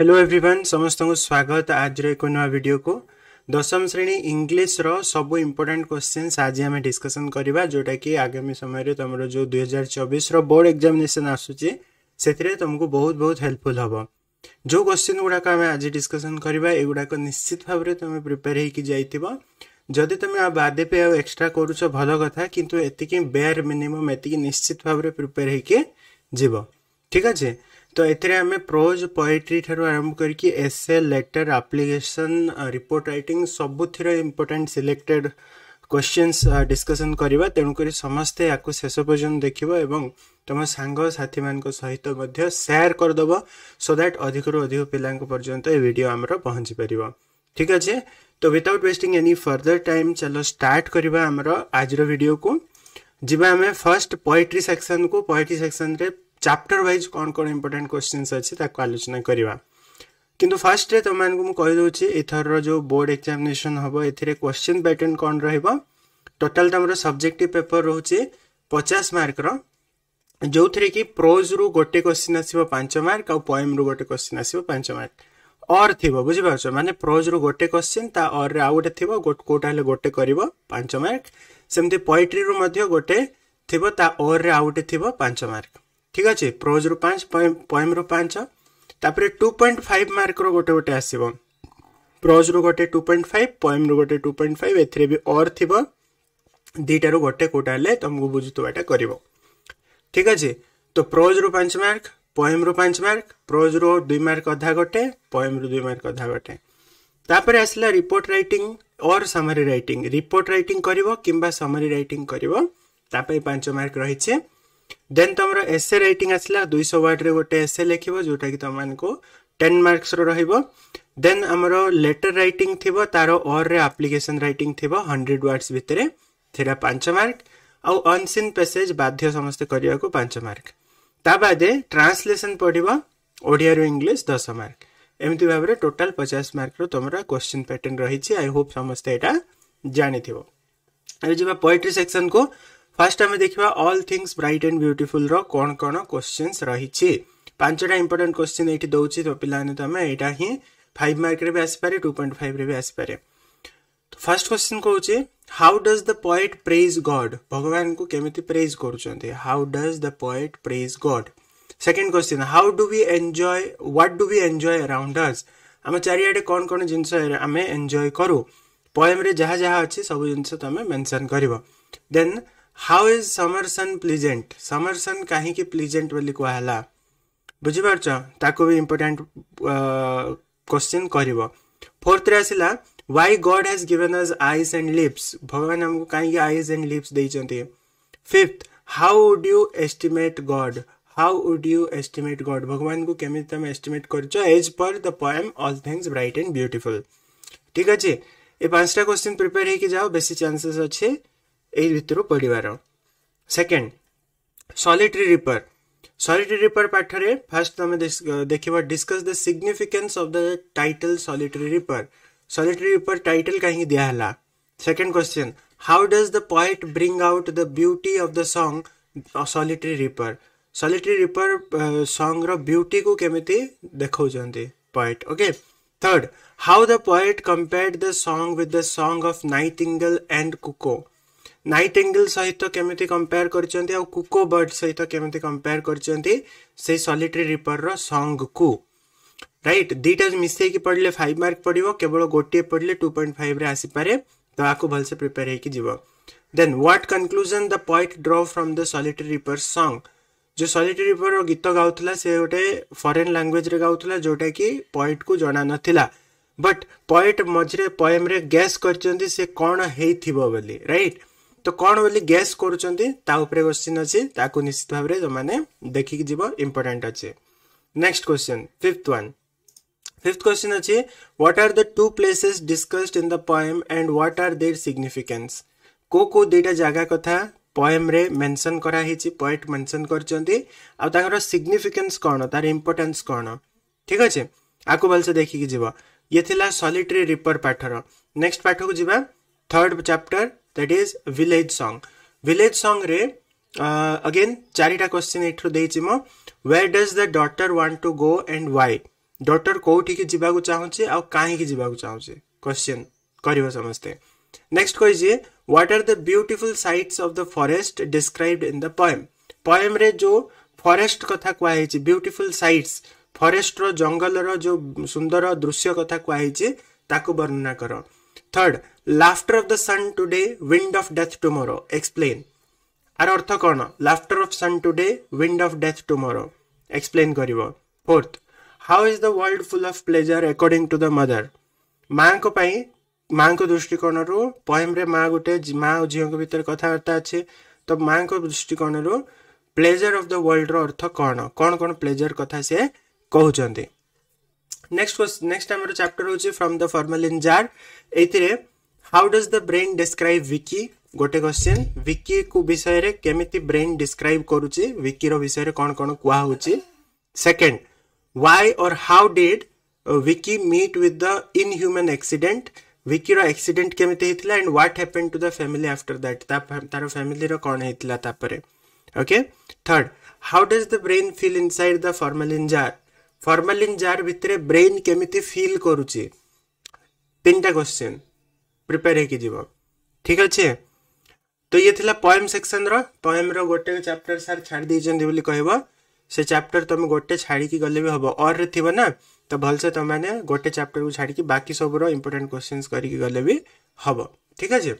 Hello एव्रीवान समस्त स्वागत आज एक नुआ भिड को दशम श्रेणी इंग्लीश सब इम्पोर्टाट क्वेश्चन आज आम डिस्कसन करवा जोटा कि आगामी समय तुम जो दुई हजार चबीस बोर्ड एक्जामेसन आसूर तुमको बहुत बहुत हेल्पफुल हम जो क्वेश्चन गुड़ाक आम आज डिस्कसन करवा युवाक निश्चित भाव में तुम प्रिपेयर होदि तुम आदे बादे पे आ एक्सट्रा कर भल कथ कितु एति बेयर मिनिमम एति निश्चित भाव में प्रिपेयर हो ठीक अच्छे तो एथेरे प्रोज पोएट्री थरो आरंभ करकी essay letter application report writing सबु इम्पोर्टाट सिलेक्टेड क्वेश्चंस डिस्कशन करिवा तेनु करी समस्त याकु शेष पजन देखिवो एवं तम संग सहित सेयार शेयर सो दैट अधिकरो अधिक पिलांक पर्यंत ए वीडियो हमरो पहुंच परिवो ठीक अच्छे तो without wasting any further time चलो स्टार्ट करिवा आज आजरो को जिबा आम फर्स्ट पोएट्री सेक्शन को पोएट्री सेक्शन रे ଚାପ୍ଟର ୱାଇଜ୍ କ'ଣ କ'ଣ ଇମ୍ପୋର୍ଟାଣ୍ଟ କ୍ୱେଶ୍ଚିନ୍ସ ଅଛି ତାକୁ ଆଲୋଚନା କରିବା କିନ୍ତୁ ଫାର୍ଷ୍ଟରେ ତୁମମାନଙ୍କୁ ମୁଁ କହିଦେଉଛି ଏଥରର ଯେଉଁ ବୋର୍ଡ଼ ଏକ୍ଜାମିନେସନ୍ ହେବ ଏଥିରେ କ୍ୱେଶ୍ଚିନ୍ ପ୍ୟାଟର୍ନ କ'ଣ ରହିବ ଟୋଟାଲ୍ ତୁମର ସବଜେକ୍ଟିଭ୍ ପେପର୍ ରହୁଛି ପଚାଶ ମାର୍କର ଯେଉଁଥିରେ କି ପ୍ରୋଜ୍ରୁ ଗୋଟେ କ୍ୱେଶ୍ଚିନ୍ ଆସିବ ପାଞ୍ଚ ମାର୍କ ଆଉ ପଏମ୍ରୁ ଗୋଟେ କ୍ୱେଶ୍ଚିନ୍ ଆସିବ ପାଞ୍ଚ ମାର୍କ ଅର୍ ଥିବ ବୁଝିପାରୁଛ ମାନେ ପ୍ରୋଜ୍ରୁ ଗୋଟେ କ୍ୱେଶ୍ଚିନ୍ ତା ଅର୍ରେ ଆଉ ଗୋଟେ ଥିବ କେଉଁଟା ହେଲେ ଗୋଟେ କରିବ ପାଞ୍ଚ ମାର୍କ ସେମିତି ପୋଏଟ୍ରିରୁ ମଧ୍ୟ ଗୋଟେ ଥିବ ତା ଅର୍ରେ ଆଉ ଗୋଟେ ଥିବ ପାଞ୍ଚ ମାର୍କ ঠিক ଅଛି ପ୍ରୋଜ୍ରୁ ପାଞ୍ଚ ପଏମ୍ରୁ ପାଞ୍ଚ ତାପରେ ଟୁ ପଏଣ୍ଟ ଫାଇଭ୍ ମାର୍କର ଗୋଟେ ଗୋଟେ ଆସିବ ପ୍ରୋଜ୍ରୁ ଗୋଟେ ଟୁ ପଏଣ୍ଟ ଫାଇଭ୍ ପଏମ୍ରୁ ଗୋଟେ ଟୁ ପଏଣ୍ଟ ଫାଇଭ୍ ଏଥିରେ ବି ଅର୍ ଥିବ ଦୁଇଟାରୁ ଗୋଟେ କେଉଁଟା ହେଲେ ତୁମକୁ ବୁଝୁଥିବାଟା କରିବ ଠିକ୍ ଅଛି ତ ପ୍ରୋଜ୍ରୁ ପାଞ୍ଚ ମାର୍କ ପଏମ୍ରୁ ପାଞ୍ଚ ମାର୍କ ପ୍ରୋଜ୍ରୁ ଦୁଇ ମାର୍କ ଅଧା ଗୋଟେ ପଏମ୍ରୁ ଦୁଇ ମାର୍କ ଅଧା ଗୋଟେ ତାପରେ ଆସିଲା report writing or summary writing report writing କରିବ କିମ୍ବା ସମରୀ ରାଇଟିଂ କରିବ ତା ପାଇଁ ପାଞ୍ଚ ମାର୍କ ରହିଛି देन तुम एसए रईट आसला दुई सौ वार्ड रोटे एसए लिखे जोटा कि तुमको टेन मार्क्स रही है देन आमर लेटर रईट थी तार ओर रे आप्लिकेसन रईट थी हंड्रेड वार्ड्स भितर थे पांच मार्क आउ अनसीन पेसेज बाध्य समस्त करिया को पांच मार्क ताबादे ट्रांसलेशन पढ़ी ओडिया रु इंग्लीश दस मार्क एमती भाव में टोटाल पचास मार्क तुम क्वेश्चन पैटर्न रही आई होप समस्ते जानी थी जब पोएट्री सेक्शन को फास्ट आम देखा all things bright and beautiful कौन कौन क्वेश्चन रही पांचटा इंपोर्टां क्वेश्चन ये दौर तो पे तुम यहाँ हिं फाइव मार्क भी आसपा टू पॉइंट फाइव रे भी आसपा तो फास्ट क्वेश्चन कौन how does the poet praise God भगवान को कमी प्रेज कर how does the poet praise God second question how do we enjoy what do we enjoy around us आम चारे कौन कौन जिनस एंजय करू पयम्रे जहाँ जहाँ अच्छे सब जिन तुम मेनसन कर then how is summer sun pleasant summer sun कहीं प्लीजेंट बोली कहला बुझिपार भी इम्पोर्टाट क्वेश्चन कर फोर्थ आसला why God has given us eyes and lips भगवान आमको कहीं आईज एंड लिप्स देखते fifth how would you estimate God how would you estimate God भगवान को कमी तुम एस्टिमेट कर पर the poem all things bright and beautiful ठीक अच्छे ये पांचटा क्वेश्चन प्रिपेयर होकर जाओ बेसी चानसेस अच्छे ಏಜ್ ଭିତରୁ ପଢ଼ିବାର second solitary reaper solitary reaper ପାଠରେ ଫାର୍ଷ୍ଟ ଆମେ ଦେଖିବା discuss the significance of the title solitary reaper solitary reaper title କାହିଁକି ଦିଆହେଲା second question how does the poet bring out the beauty of the song solitary reaper solitary reaper ସଙ୍ଗ୍ର ବ୍ୟୁଟିକୁ କେମିତି ଦେଖାଉଛନ୍ତି poet okay third how the poet compared the song with the song of nightingale and cuckoo nightingale सहित केमी compare करको bird सहित केमी compare कर सलिट्री रिपर संग को रईट दुटा मिस पढ़ले फाइव मार्क पड़ो केवल गोटे पढ़ले टू पॉइंट फाइव रे आसपे तो आपको भलसे प्रिपेयर हो then what conclusion the poet draw from the solitary reaper song जो सलीटरी रिपर गीत गाला से गोटे फरेन लांगुएज गाला जोटा कि पॉइंट को जाना ना बट पॉइंट मझे पयम्रे गैस कर बोली रईट right? তো କ'ଣ ବୋଲି ଗେସ୍ କରୁଛନ୍ତି ତା ଉପରେ କ୍ୱେଶ୍ଚିନ୍ ଅଛି ତାକୁ ନିଶ୍ଚିତ ଭାବରେ ତୁମମାନେ ଦେଖିକି ଯିବ ଇମ୍ପୋର୍ଟାଣ୍ଟ ଅଛି next question fifth one fifth question ଅଛି what are the two places discussed in the poem and what are their significance କେଉଁ କେଉଁ ଦୁଇଟା ଜାଗା କଥା ପଏମ୍ରେ ମେନସନ୍ କରାହେଇଛି ପଏଟ୍ ମେନସନ୍ କରିଛନ୍ତି ଆଉ ତାଙ୍କର ସିଗ୍ନିଫିକାନ୍ସ କ'ଣ ତାର ଇମ୍ପୋର୍ଟାନ୍ସ କ'ଣ ଠିକ୍ ଅଛି ଆକୁ ଭଲସେ ଦେଖିକି ଯିବ ଇଏ ଥିଲା ସଲିଟେରୀ ରିପର୍ ପାଠର ନେକ୍ସଟ ପାଠକୁ ଯିବା third chapter that is village song village song re uh, again charita question etru deychimo where does the daughter want to go and why daughter कोठी की जीवा को चाहूँचे और कहीं की जीवा को चाहूँचे क्वेश्चन करिबा समझते नेक्स्ट कहिए what are the beautiful sights of the forest described in the poem poem रे जो फॉरेस्ट कथा कुआई ब्यूटीफुल साइट्स फॉरेस्ट रो जंगल रो जो सुंदर दृश्य कथा कुआई ताको वर्णना करो third laughter of the sun today wind of death tomorrow explain আর অর্থ କ'ଣ laughter of sun today wind of death tomorrow explain କରିବ fourth how is the world full of pleasure according to the mother ମାଆଙ୍କ ପାଇଁ ମାଆଙ୍କ ଦୃଷ୍ଟିକୋଣରୁ ପଏମ୍ରେ ମା ଗୋଟେ ମା ଆଉ ଝିଅଙ୍କ ଭିତରେ କଥାବାର୍ତ୍ତା ଅଛି ତ ମାଆଙ୍କ ଦୃଷ୍ଟିକୋଣରୁ ପ୍ଲେଜର୍ ଅଫ୍ ଦ ୱାର୍ଲଡର ଅର୍ଥ କ'ଣ କ'ଣ କ'ଣ ପ୍ଲେଜର୍ କଥା ସେ କହୁଛନ୍ତି ନେକ୍ସଟ ନେକ୍ସଟ ଆମର ଚାପ୍ଟର ହେଉଛି ଫ୍ରମ୍ ଦ ଫର୍ମାଲିନ୍ ଜାର୍ ଏଇଥିରେ how does the brain describe Vicky ଗୋଟେ କ୍ୱେଶ୍ଚିନ୍ ୱିକିକୁ ବିଷୟରେ କେମିତି ବ୍ରେନ୍ ଡିସ୍କ୍ରାଇବ୍ କରୁଛି ୱିକିର ବିଷୟରେ କ'ଣ କ'ଣ କୁହାହେଉଛି second why or how did Vicky meet with the inhuman accident ୱିକିର ଏକ୍ସିଡେଣ୍ଟ କେମିତି ହେଇଥିଲା and what happen to the family after that ତାର ଫ୍ୟାମିଲିର କ'ଣ ହେଇଥିଲା ତାପରେ okay third how does the brain feel inside the formalin jar formalin jar ଭିତରେ brain କେମିତି ଫିଲ୍ କରୁଛି ତିନିଟା କ୍ୱେଶ୍ଚିନ୍ प्रिपेयर हो ठीक अच्छे तो ये थिला पोएम सेक्शन रोएम रोटे चैप्टर सार छाड़ दी कह से चैप्टर तुम तो गोटे छाड़ी की गले भी हम और थी ना तो भलसे तुम तो मैंने गोटे चैप्टर को छाड़ी बाकी सब इम्पोर्टाट क्वेश्चन करके गले भी हम ठीक अच्छे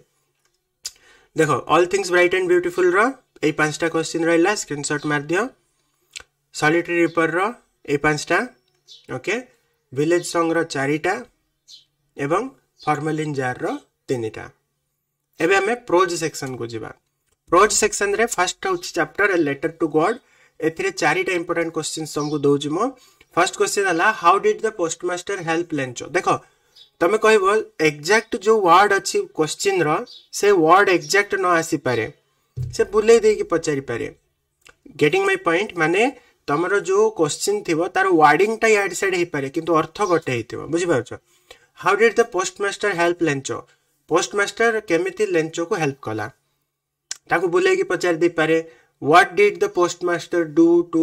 देखो all things bright and beautiful यही पांचटा क्वेश्चन रहा स्क्रीनसट मार दि सलिटरी रिपर रचटा ओके भिलेज संग रारिटा एवं ଫର୍ମାଲିନ୍ ଜାର୍ର ତିନିଟା ଏବେ ଆମେ ପ୍ରୋଜ୍ ସେକ୍ସନ୍କୁ ଯିବା ପ୍ରୋଜ୍ ସେକ୍ସନ୍ରେ ଫାର୍ଷ୍ଟ ହେଉଛି chapter a letter to God ଏଥିରେ ଚାରିଟା ଇମ୍ପୋର୍ଟାଣ୍ଟ କ୍ୱେଶ୍ଚିନ୍ ତମକୁ ଦେଉଛି ମୁଁ ଫାର୍ଷ୍ଟ କ୍ୱେଶ୍ଚିନ୍ ହେଲା how did the postmaster help Lencho ଦେଖ ତମେ କହିବ ଏକ୍ଜାକ୍ଟ ଯେଉଁ ୱାର୍ଡ଼ ଅଛି କ୍ୱେଶ୍ଚିନ୍ର ସେ ୱାର୍ଡ଼ ଏକ୍ଜାକ୍ଟ ନ ଆସିପାରେ ସେ ବୁଲେଇ ଦେଇକି ପଚାରିପାରେ ଗେଟିଂ ମାଇ ପଏଣ୍ଟ ମାନେ ତମର ଯେଉଁ କ୍ୱେଶ୍ଚିନ୍ ଥିବ ତାର ୱାର୍ଡ଼ିଂଟା ଇଆଡ଼େ ସିଆଡ଼େ ହେଇପାରେ କିନ୍ତୁ ଅର୍ଥ ଗୋଟେ ହେଇଥିବ ବୁଝିପାରୁଛ how did the postmaster help Lencho postmaster केमिति लेंचो को हेल्प कला ताकू बोले कि पचार दे पारे what did the postmaster do to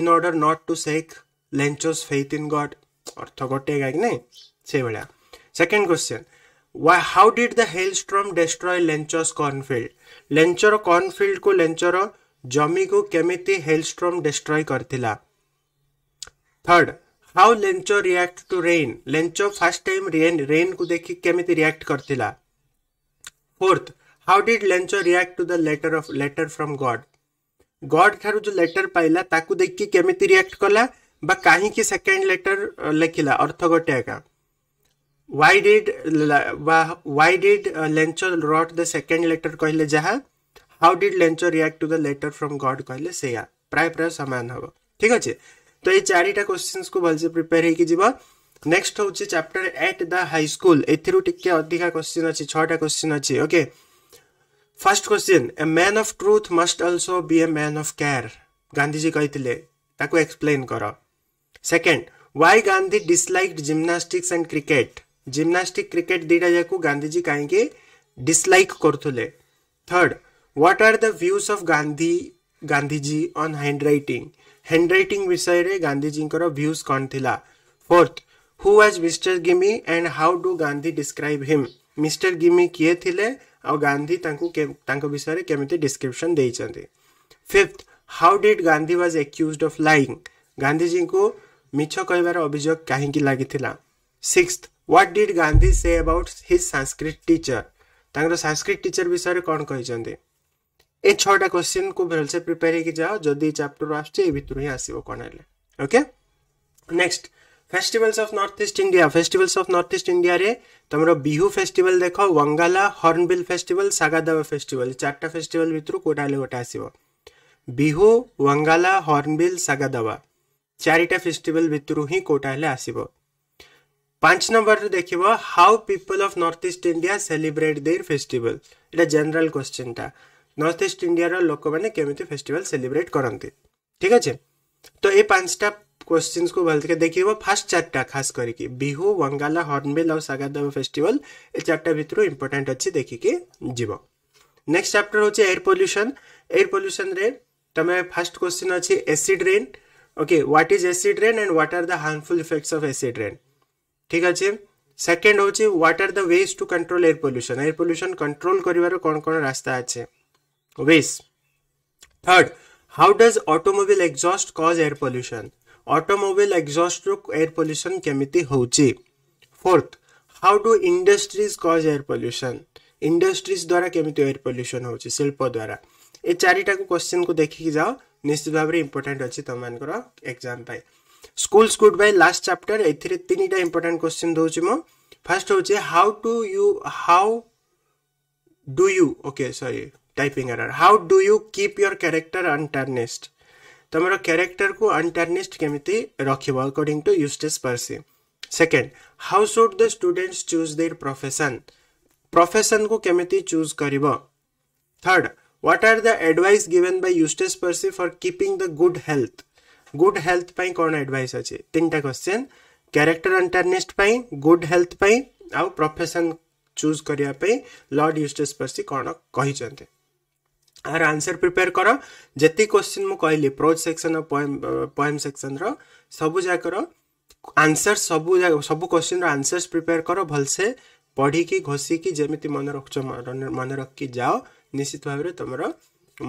in order not to shake Lencho's faith in God अर्थ गोटे गाय कि से भाया second question why how did the hailstorm destroy Lencho's cornfield लेंचर को लेंचर जमी को केमिति हेल स्ट्रम डेस्ट्रय कर third how Lencho react to rain Lencho first time rain rain को देखि केमिति रिएक्ट करथिला fourth how did Lencho react to the letter of letter from God God ठारू जो लेटर पाइला ताकु देखि केमिति रिएक्ट कला बा काहे कि सेकंड लेटर लिखिला अर्थ गोटे का why did why did Lencho wrote the second letter कहले जहा how did Lencho react to the letter from God कहले सेया प्राय प्राय समान हबो ठीक अछि तो ये चार क्वेश्चन को भलसे प्रिपेयर होगा नेक्स्ट हूँ चैप्टर एट द हाइस्कल एके अधिका क्वेश्चन अच्छे छटा क्वेश्चन अच्छे okay first question a man of truth must also be a man of care Gandhiji कही एक्सप्लेन कर second why Gandhi disliked gymnastics and cricket gymnastic cricket दुटा जाक गांधीजी कहीं डिसलैक् करुले third what are the views of Gandhi Gandhiji on hand writing hand writing विषय में गांधीजी भ्यूज कौन थी fourth who was mister Gimi and how do Gandhi describe him mister Gimi किए थे आ गांधी विषय में कमी डिस्क्रिपन दे fifth how did Gandhi was accuse of lying Gandhiji को मिछ कह अभोग कहीं लगी six what did Gandhi say about his सांस्कृत टीचर तर सांस्कृत टीचर विषय कौन कहते ଏ ଛଅଟା କ୍ୱେଶ୍ଚିନ୍କୁ ଭଲସେ ପ୍ରିପେୟାର ହେଇକି ଯାଅ ଯଦି ଚାପ୍ଟର ଆସୁଛି ଏ ଭିତରୁ ହିଁ ଆସିବ କ'ଣ ହେଲେ okay next festivals of north east India festivals of north east ଇଣ୍ଡିଆରେ ତୁମର ବିହୁ ଫେଷ୍ଟିଭାଲ୍ ଦେଖ Wangala hornbill festival Saga Dawa festival ଚାରିଟା ଫେଷ୍ଟିଭାଲ୍ ଭିତରୁ କେଉଁଟା ହେଲେ ଗୋଟେ ଆସିବ ବିହୁ ୱାଙ୍ଗାଲା ହର୍ଣ୍ଣବିଲ୍ ସାଗାଦାବା ଚାରିଟା ଫେଷ୍ଟିଭାଲ୍ ଭିତରୁ ହିଁ କେଉଁଟା ହେଲେ ଆସିବ ପାଞ୍ଚ ନମ୍ବରରେ ଦେଖିବ how people of north east India celebrate their festival ଏଇଟା ଜେନେରାଲ୍ କ୍ୱେଶ୍ଚିନ୍ଟା নর্থ ইস্ট ইন্ডিয়ার ଲୋକମାନେ କେମିତି ଫେଷ୍ଟିଭାଲ ସେଲିବ୍ରେଟ୍ କରନ୍ତି ঠিক আছে ତ ଏ ପାଞ୍ଚଟା କ୍ୱେଶ୍ଚିନ୍ସକୁ ଭଲକି ଦେଖିବ ଫାର୍ଷ୍ଟ ଚାରିଟା ଖାସ୍ କରିକି ବିହୁ ବଙ୍ଗାଲା ହର୍ଣ୍ଣବିଲ୍ ଆଉ ସାଗାଦେବ ଫେଷ୍ଟିଭାଲ ଏ ଚାରିଟା ଭିତରୁ ଇମ୍ପୋର୍ଟାଣ୍ଟ ଅଛି ଦେଖିକି ଯିବ ନେକ୍ସଟ ଚାପ୍ଟର ହେଉଛି ଏୟାର ପଲ୍ୟୁସନ୍ ଏୟାର ପଲ୍ୟୁସନ୍ରେ ତୁମେ ଫାର୍ଷ୍ଟ କ୍ୱେଶ୍ଚିନ୍ ଅଛି acid rain okay what is acid rain and what are the harmful effects of acid rain ঠিক আছে সেকেন্ড হচ্ছে what are the ways to control air pollution air pollution control করিবার কোন কোন রাস্তা আছে waste. Third, how does automobile exhaust cause air pollution? Automobile exhaust ru air pollution kemiti hochi. Fourth, how do industries cause air pollution? Industries द्वारा केमिति air pollution होची शिल्प द्वारा ए चारिटा को क्वेश्चन को देखिकी जाओ निश्चित भाव में इंपोर्टाट अच्छी तुम मान exam school good bye last chapter ए तीन टा इंपोर्टाट क्वेश्चन दौर मो फास्ट हूँ how to you how do you okay sorry typing error how do you keep your character untarnished तुम्हार क्यारेक्टर को अनटर्निस्ड केमी रख according to Eustace Percy second how should the students choose their profession profession को केमी choose कर third what are the advice given by Eustace Percy for keeping the good health good health पर कौन advice अच्छे तीन time question character अंटरनेस्ट पर good health पर आउ प्रफेसन चूज करने लॉर्ड युस्टेस पर्सी कौन कही आर आन्सर प्रिपेयर कर जी क्वेश्चन मुझे कहली prose section poem poem section रबुजाकर आंसर सब सब क्वेश्चन रनसर्स प्रिपेयर कर भलसे पढ़ी घोषिकी जमी मन रख मन रखी जाओ निश्चित भाव तुम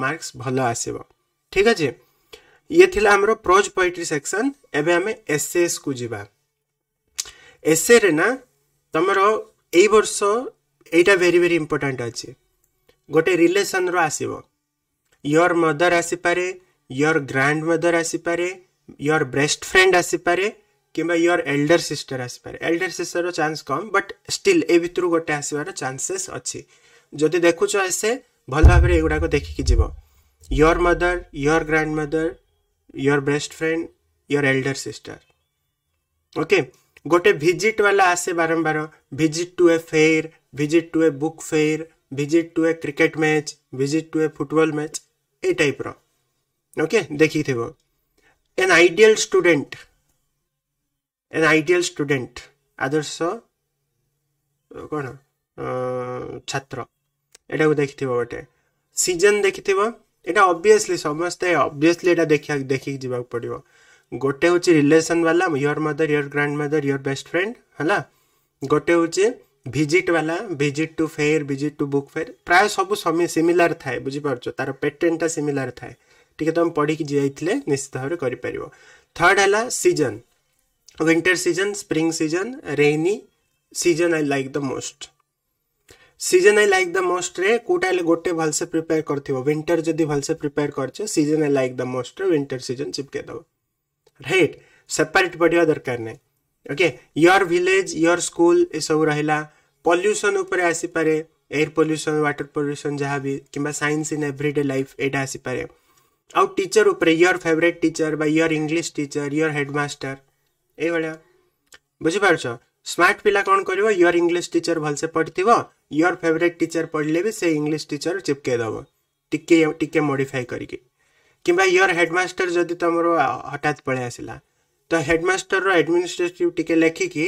मार्क्स भल आसब ठीक अच्छे ये थिला हमरो प्रोज पोएट्री सेक्शन एबे हमें एस को जीवा एसए रे ना तमरो एई वर्ष एटा भेरी भेरी इंपोर्टाट अछि ଗୋଟେ ରିଲେସନ୍ର ଆସିବ ୟୋର୍ ମଦର ଆସିପାରେ ୟୋର୍ ଗ୍ରାଣ୍ଡ ମଦର ଆସିପାରେ ୟୋର୍ ବେଷ୍ଟ ଫ୍ରେଣ୍ଡ ଆସିପାରେ କିମ୍ବା ୟୋର୍ ଏଲ୍ଡର ସିଷ୍ଟର ଆସିପାରେ ଏଲ୍ଡର ସିଷ୍ଟରର ଚାନ୍ସ କମ୍ ବଟ୍ ଷ୍ଟିଲ୍ ଏ ଭିତରୁ ଗୋଟେ ଆସିବାର ଚାନ୍ସେସ୍ ଅଛି ଯଦି ଦେଖୁଛ ଆସେ ଭଲ ଭାବରେ ଏଗୁଡ଼ାକ ଦେଖିକି ଯିବ your mother your grandmother your best friend your elder sister okay ଗୋଟେ ଭିଜିଟ୍ ବାଲା ଆସେ ବାରମ୍ବାର visit to a fair visit to a book fair visit to a cricket match visit to a football match ଏଇ ଟାଇପ୍ର okay ଦେଖିଥିବ an ideal student an ideal student ଆଦର୍ଶ କ'ଣ ଛାତ୍ର ଏଟାକୁ ଦେଖିଥିବ ଗୋଟେ ସିଜନ୍ ଦେଖିଥିବ ଏଇଟା ଅବଭିୟସଲି ସମସ୍ତେ ଅବଭିୟସଲି ଏଇଟା ଦେଖିବା ଦେଖିକି ଯିବାକୁ ପଡ଼ିବ ଗୋଟେ ହେଉଛି ରିଲେସନ୍ ବାଲା your mother your grandmother your best friend ହେଲା ଗୋଟେ ହେଉଛି ভিজিট বালা visit to fair visit to book fair প্রায় সবু সিমিলার থাকে বুঝিপারছ তার প্যাটর্নটা সিমিলার থাকে টিকে তুমি পড়িকি যাইলে নিশ্চিত ভাবে করে থার্ড হল season winter season spring season rainy season I like the most season I like the মোস্টরে কোটা হলে গোটে ভালসে প্রিপেয়ার করথিব উইন্টার যদি ভালসে প্রিপেয়ার করছে সিজন আই লাইক দ মোস্টরে উইন্টার সিজন চিপকে দেব রাইট সেপারেট পড়া দরকার নাই okay your village your school ଏସବୁ ରହିଲା ପଲ୍ୟୁସନ୍ ଉପରେ ଆସିପାରେ ଏୟାର ପଲ୍ୟୁସନ୍ ୱାଟର ପଲ୍ୟୁସନ୍ ଯାହା ବି କିମ୍ବା ସାଇନ୍ସ ଇନ୍ ଏଭ୍ରିଡେ ଲାଇଫ୍ ଏଇଟା ଆସିପାରେ ଆଉ ଟିଚର୍ ଉପରେ ଇୟର୍ ଫେଭରେଟ୍ ଟିଚର୍ ବା your English teacher your headmaster ଏଇଭଳିଆ ବୁଝିପାରୁଛ ସ୍ମାର୍ଟ ପିଲା କ'ଣ କରିବ ଇୟର୍ ଇଂଲିଶ ଟିଚର୍ ଭଲସେ ପଢ଼ିଥିବ ଇୟର୍ ଫେଭରେଟ୍ ଟିଚର୍ ପଢ଼ିଲେ ବି ସେ ଇଂଲିଶ ଟିଚର୍ ଚିପକେଇ ଦେବ ଟିକେ ଟିକେ ମୋଡ଼ିଫାଏ କରିକି କିମ୍ବା ଇୟର୍ ହେଡ଼ମାଷ୍ଟର ଯଦି ତୁମର ହଠାତ୍ ପଳେଇ ଆସିଲା ତ ହେଡ଼ମାଷ୍ଟରର ଆଡ଼ମିନିଷ୍ଟ୍ରେଟିଭ୍ ଟିକେ ଲେଖିକି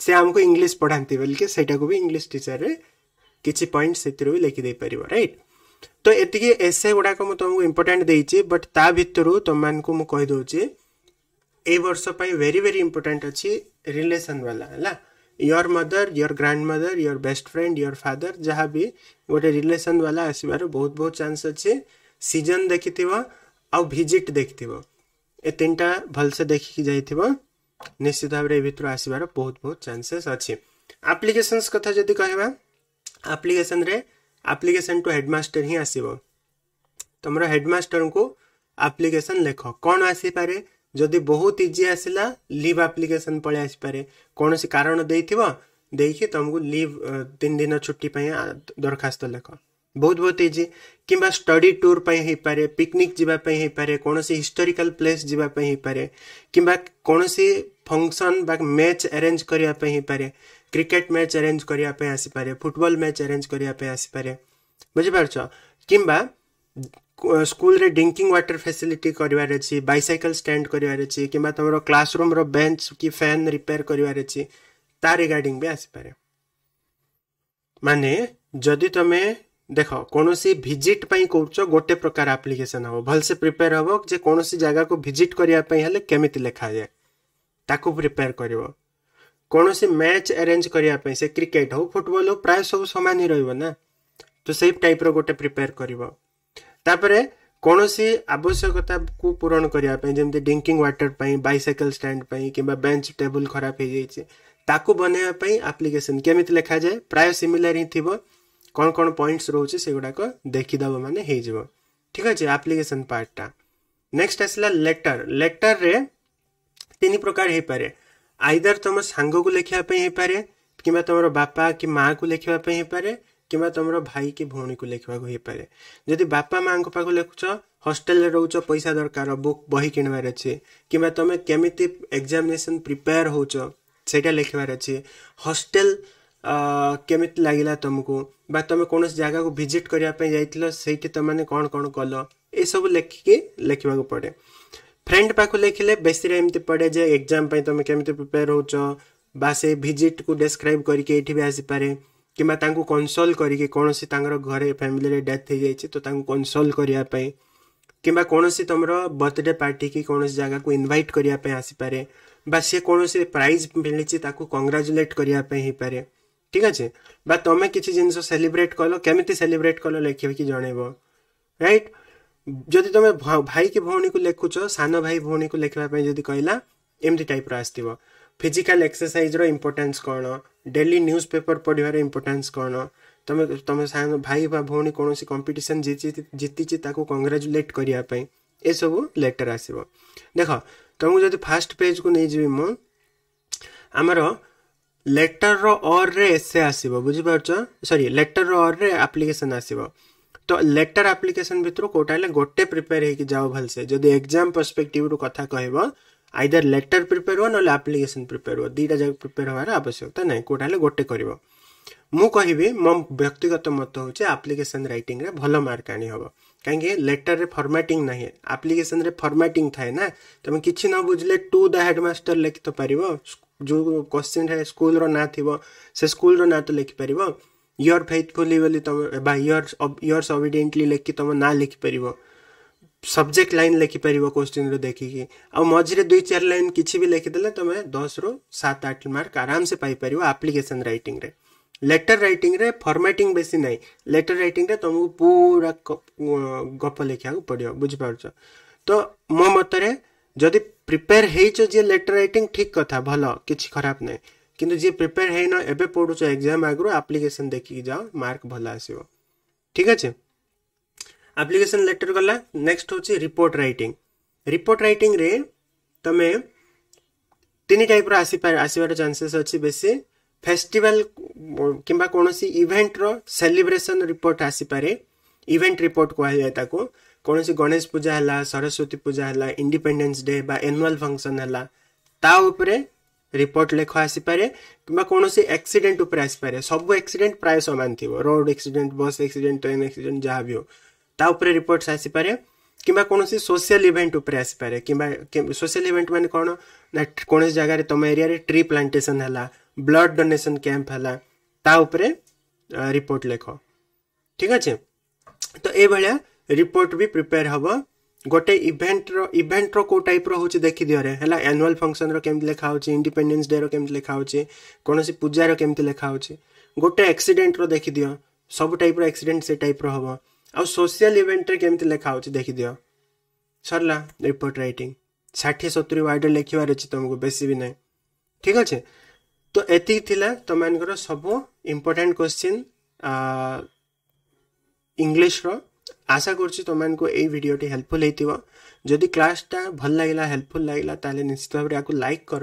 से आमको इंग्लीश पढ़ाती बल्कि सेटा को भी इंग्लीश टीचर रे किसी पॉइंट से भी लिखिदे पार रईट तो ये एस ए गुड़ाक तुमको इम्पोर्टाट दे बट ता भितर तुम मानक मुझे ए वर्ष पर वेरी वेरी इंपोर्टाट अच्छी रिलेसन वाला है your mother your grandmother your best friend your father जहाँ भी गोटे रिलेसन वाला आसवर बहुत बहुत चान्स अच्छे सीजन देखि आउ भिजिट देखि ए तीन टा भलसे देखिक जाइए निश्चित भाव में भितर आसवर बहुत बहुत चान्सेस अच्छे आप्लिकेसन कथा जी कह आप्लिकेसन आप्लिकेसन टू हेडमास्टर हिं आस तुम हेडमास्टर को आप्लिकेसन लेख कौन आसी पारे जदि बहुत इजी आसला लिव आप्लिकेसन पलि आसपे कौन सी कारण देखिए तुमको लिव तीन दिन छुट्टी दरखास्त लेख बहुत बहुत इजी कि स्टडी टूर पर पिकनिक जीपे कौन हिस्टोरिकाल प्लेस जीपे कि फंक्शन मैच एरेंज करने क्रिकेट मैच एरेंज करने आसपे फुटबल मैच एरेंज करने आसपे बुझिपार कि स्कूल रे ड्रिंकिंग वाटर फैसिलिटी करार अच्छे बैसाइकल स्टाण करार अच्छे कि क्लासरूम बेंच कि फैन रिपेयर करार अच्छे तार भी आसपे माने जदि तुम्हें ଦେଖ କୌଣସି ଭିଜିଟ୍ ପାଇଁ କହୁଛ ଗୋଟେ ପ୍ରକାର ଆପ୍ଲିକେସନ୍ ହେବ ଭଲସେ ପ୍ରିପେୟାର ହେବ ଯେ କୌଣସି ଜାଗାକୁ ଭିଜିଟ୍ କରିବା ପାଇଁ ହେଲେ କେମିତି ଲେଖାଯାଏ ତାକୁ ପ୍ରିପେୟାର କରିବ କୌଣସି ମ୍ୟାଚ୍ ଆରେଞ୍ଜ କରିବା ପାଇଁ ସେ କ୍ରିକେଟ୍ ହେଉ ଫୁଟବଲ୍ ହେଉ ପ୍ରାୟ ସବୁ ସମାନ ହିଁ ରହିବ ନା ତ ସେଇ ଟାଇପ୍ର ଗୋଟେ ପ୍ରିପେୟାର କରିବ ତାପରେ କୌଣସି ଆବଶ୍ୟକତାକୁ ପୂରଣ କରିବା ପାଇଁ ଯେମିତି ଡ୍ରିଙ୍କିଂ ୱାଟର ପାଇଁ ବାଇସାଇକେଲ ଷ୍ଟାଣ୍ଡ ପାଇଁ କିମ୍ବା ବେଞ୍ଚ ଟେବୁଲ୍ ଖରାପ ହେଇଯାଇଛି ତାକୁ ବନେଇବା ପାଇଁ ଆପ୍ଲିକେସନ୍ କେମିତି ଲେଖାଯାଏ ପ୍ରାୟ ସିମିଲାର ହିଁ ଥିବ କ'ଣ କ'ଣ ପଏଣ୍ଟସ୍ ରହୁଛି ସେଗୁଡ଼ାକ ଦେଖିଦେବ ମାନେ ହେଇଯିବ ଠିକ୍ ଅଛି ଆପ୍ଲିକେସନ୍ ପାର୍ଟଟା ନେକ୍ସଟ ଆସିଲା ଲେଟର୍ ଲେଟର୍ରେ ତିନି ପ୍ରକାର ହେଇପାରେ ଆଇଦର ତୁମ ସାଙ୍ଗକୁ ଲେଖିବା ପାଇଁ ହେଇପାରେ କିମ୍ବା ତୁମର ବାପା କି ମାଆକୁ ଲେଖିବା ପାଇଁ ହେଇପାରେ କିମ୍ବା ତୁମର ଭାଇ କି ଭଉଣୀକୁ ଲେଖିବାକୁ ହେଇପାରେ ଯଦି ବାପା ମାଆଙ୍କ ପାଖକୁ ଲେଖୁଛ ହଷ୍ଟେଲରେ ରହୁଛ ପଇସା ଦରକାର ବୁକ୍ ବହି କିଣିବାର ଅଛି କିମ୍ବା ତୁମେ କେମିତି ଏକ୍ଜାମିନେସନ୍ ପ୍ରିପେୟାର ହେଉଛ ସେଇଟା ଲେଖିବାର ଅଛି ହଷ୍ଟେଲ କେମିତି ଲାଗିଲା ତୁମକୁ ବା ତୁମେ କୌଣସି ଜାଗାକୁ ଭିଜିଟ୍ କରିବା ପାଇଁ ଯାଇଥିଲ ସେଇଠି ତୁମମାନେ କ'ଣ କ'ଣ କଲ ଏସବୁ ଲେଖିକି ଲେଖିବାକୁ ପଡ଼େ ଫ୍ରେଣ୍ଡ ପାଖକୁ ଲେଖିଲେ ବେଶୀରେ ଏମିତି ପଡ଼େ ଯେ ଏକ୍ଜାମ୍ ପାଇଁ ତୁମେ କେମିତି ପ୍ରିପେୟାର ହେଉଛ ବା ସେ ଭିଜିଟ୍କୁ ଡେସ୍କ୍ରାଇବ୍ କରିକି ଏଇଠି ବି ଆସିପାରେ କିମ୍ବା ତାଙ୍କୁ କନସୋଲ୍ କରିକି କୌଣସି ତାଙ୍କର ଘରେ ଫ୍ୟାମିଲିରେ ଡେଥ୍ ହେଇଯାଇଛି ତ ତାଙ୍କୁ କନସୋଲ୍ କରିବା ପାଇଁ କିମ୍ବା କୌଣସି ତୁମର ବର୍ଥଡ଼େ ପାର୍ଟି କି କୌଣସି ଜାଗାକୁ ଇନଭାଇଟ୍ କରିବା ପାଇଁ ଆସିପାରେ ବା ସିଏ କୌଣସି ପ୍ରାଇଜ୍ ମିଳିଛି ତାକୁ କଙ୍ଗ୍ରାଚୁଲେଟ୍ କରିବା ପାଇଁ ହେଇପାରେ ঠিক আছে বা ତୁମେ କିଛି ଜିନିଷ ସେଲିବ୍ରେଟ୍ କଲ କେମିତି ସେଲିବ୍ରେଟ୍ କଲ ଲେଖିକି ଜଣେଇବ ରାଇଟ୍ ଯଦି ତୁମେ ଭାଇ କି ଭଉଣୀକୁ ଲେଖୁଛ ସାନ ଭାଇ ଭଉଣୀକୁ ଲେଖିବା ପାଇଁ ଯଦି କହିଲା ଏମିତି ଟାଇପ୍ର ଆସିଥିବ ଫିଜିକାଲ୍ ଏକ୍ସରସାଇଜ୍ର ଇମ୍ପୋର୍ଟାନ୍ସ କ'ଣ ଡେଲି ନ୍ୟୁଜ୍ ପେପର୍ ପଢ଼ିବାର ଇମ୍ପୋର୍ଟାନ୍ସ କ'ଣ ତୁମେ ତୁମେ ସାନ ଭାଇ ବା ଭଉଣୀ କୌଣସି କମ୍ପିଟିସନ୍ ଜିତିଛି ତାକୁ କଂଗ୍ରାଚୁଲେଟ୍ କରିବା ପାଇଁ ଏସବୁ ଲେଟର୍ ଆସିବ ଦେଖ ତୁମକୁ ଯଦି ଫାର୍ଷ୍ଟ ପେଜ୍କୁ ନେଇଯିବି ମୁଁ ଆମର लेटर अर्रे एसए आस बुझिपार सरी लेटर अर्रे आप्लिकेसन आस तो लेटर आप्लिकेसन भितर कौटा गोटे प्रिपेयर हो भलसे जदि एक्जाम परसपेक्टिव कथ कह आईदर लेटर प्रिपेयर हो ना आप्लिकेसन प्रिपेयर हो दुटा जगह प्रिपेयर होवार आवश्यकता ना कौटा गोटे कर मुझे कहि मो व्यक्तिगत मत हूँ आप्लिकेसन रईट में भल मार्क आनी हम कहीं लेटर रे फर्माटिंग ना आप्लिकेसन फर्माटिंग थाए ना तुम्हें किसी न बुझले टू द हेडमास्टर लिखित पार जो क्वेश्चन है स्कूल रो ना थी से स्कूल रो ना तो लिख योर फेथफुली बोली तुम बायर्स योर्स अविडेन्टली तुम ना लिखिपार सब्जेक्ट लाइन लिखिपार क्वेश्चन रु देखिकी आ मझे दुई चार लाइन कि भी लेखिदेले तुम दस रु सात आठ मार्क आराम से पाइपर application writing letter writing formatting base ना लेटर रईटिंग तुमको पूरा गप लेखा पड़ो बुझिपार तो मो मतरे जदि ପ୍ରିପେୟାର ହେଇଛ ଯିଏ ଲେଟର ରାଇଟିଂ ଠିକ୍ କଥା ଭଲ କିଛି ଖରାପ ନାହିଁ କିନ୍ତୁ ଯିଏ ପ୍ରିପେୟାର ହେଇନ ଏବେ ପଢ଼ୁଛ ଏକ୍ଜାମ୍ ଆଗରୁ ଆପ୍ଲିକେସନ୍ ଦେଖିକି ଯାଅ ମାର୍କ ଭଲ ଆସିବ ଠିକ୍ ଅଛି ଆପ୍ଲିକେସନ୍ ଲେଟର ଗଲା ନେକ୍ସଟ ହେଉଛି ରିପୋର୍ଟ ରାଇଟିଂ ରିପୋର୍ଟ ରାଇଟିଂରେ ତୁମେ ତିନି ଟାଇପ୍ର ଆସିପାର ଆସିବାର ଚାନ୍ସେସ୍ ଅଛି ବେଶୀ ଫେଷ୍ଟିଭାଲ କିମ୍ବା କୌଣସି ଇଭେଣ୍ଟର ସେଲିବ୍ରେସନ୍ ରିପୋର୍ଟ ଆସିପାରେ ଇଭେଣ୍ଟ ରିପୋର୍ଟ କୁହାଯାଏ ତାକୁ कौन सी गणेश पूजा है सरस्वती पूजा है इंडिपेंडेंस डे एनुआल फंक्शन है तापर रिपोर्ट लेख आसपे किसी कौन उपर एक्सीडेट सब एक्सीडेट प्राय सामान थी रोड एक्सीडेट बस एक्सीडेट ट्रेन एक्सीडेट जहाँ भी होता तापर रिपोर्ट आसपे किसी कौन इवेंट उपाय कि सोशियाल इवेंट मैंने कौन ना कौन जगह तुम एरिया ट्री प्लांटेसन है ब्लड डोनेसन कैंप है ताप रिपोर्ट लेख ठीक अच्छे तो यह भाया ରିପୋର୍ଟ ବି ପ୍ରିପେୟାର ହେବ ଗୋଟେ ଇଭେଣ୍ଟର ଇଭେଣ୍ଟର କେଉଁ ଟାଇପ୍ର ହେଉଛି ଦେଖିଦିଅରେ ହେଲା ଆନୁଆଲ୍ ଫଙ୍କସନ୍ର କେମିତି ଲେଖା ହେଉଛି ଇଣ୍ଡିପେଣ୍ଡେନ୍ସ ଡେ'ର କେମିତି ଲେଖା ହେଉଛି କୌଣସି ପୂଜାର କେମିତି ଲେଖା ହେଉଛି ଗୋଟେ ଆକ୍ସିଡେଣ୍ଟର ଦେଖିଦିଅ ସବୁ ଟାଇପ୍ର ଆକ୍ସିଡେଣ୍ଟ ସେ ଟାଇପ୍ର ହେବ ଆଉ ସୋସିଆଲ ଇଭେଣ୍ଟରେ କେମିତି ଲେଖା ହେଉଛି ଦେଖିଦିଅ ସରିଲା ରିପୋର୍ଟ ରାଇଟିଂ ଷାଠିଏ ସତୁରି ୱାର୍ଡ଼ରେ ଲେଖିବାର ଅଛି ତୁମକୁ ବେଶୀ ବି ନାହିଁ ଠିକ୍ ଅଛି ତ ଏତିକି ଥିଲା ତୁମମାନଙ୍କର ସବୁ ଇମ୍ପୋର୍ଟାଣ୍ଟ କ୍ୱେଶ୍ଚିନ୍ ଇଂଲିଶର আশা করছি তোমাকে এই ভিডিওটি হেল্পফুল হয়েছিল যদি ক্লাসটা ভাল লাগিলা হেল্পফুল লাগিলা তাহলে নিশ্চিত ভাবে ইয়াকে লাইক কর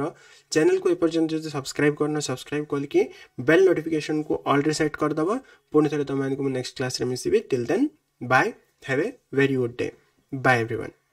চ্যানেলকে এপর্যন্ত যদি সবসক্রাইব করন সবসক্রাইব করিকি বেল নোটিফিকেশন কু অলরে সেট করদেব পুনি থরে তোমাকে নেক্সট ক্লাসে মিশিবি till then bye have a very good day bye everyone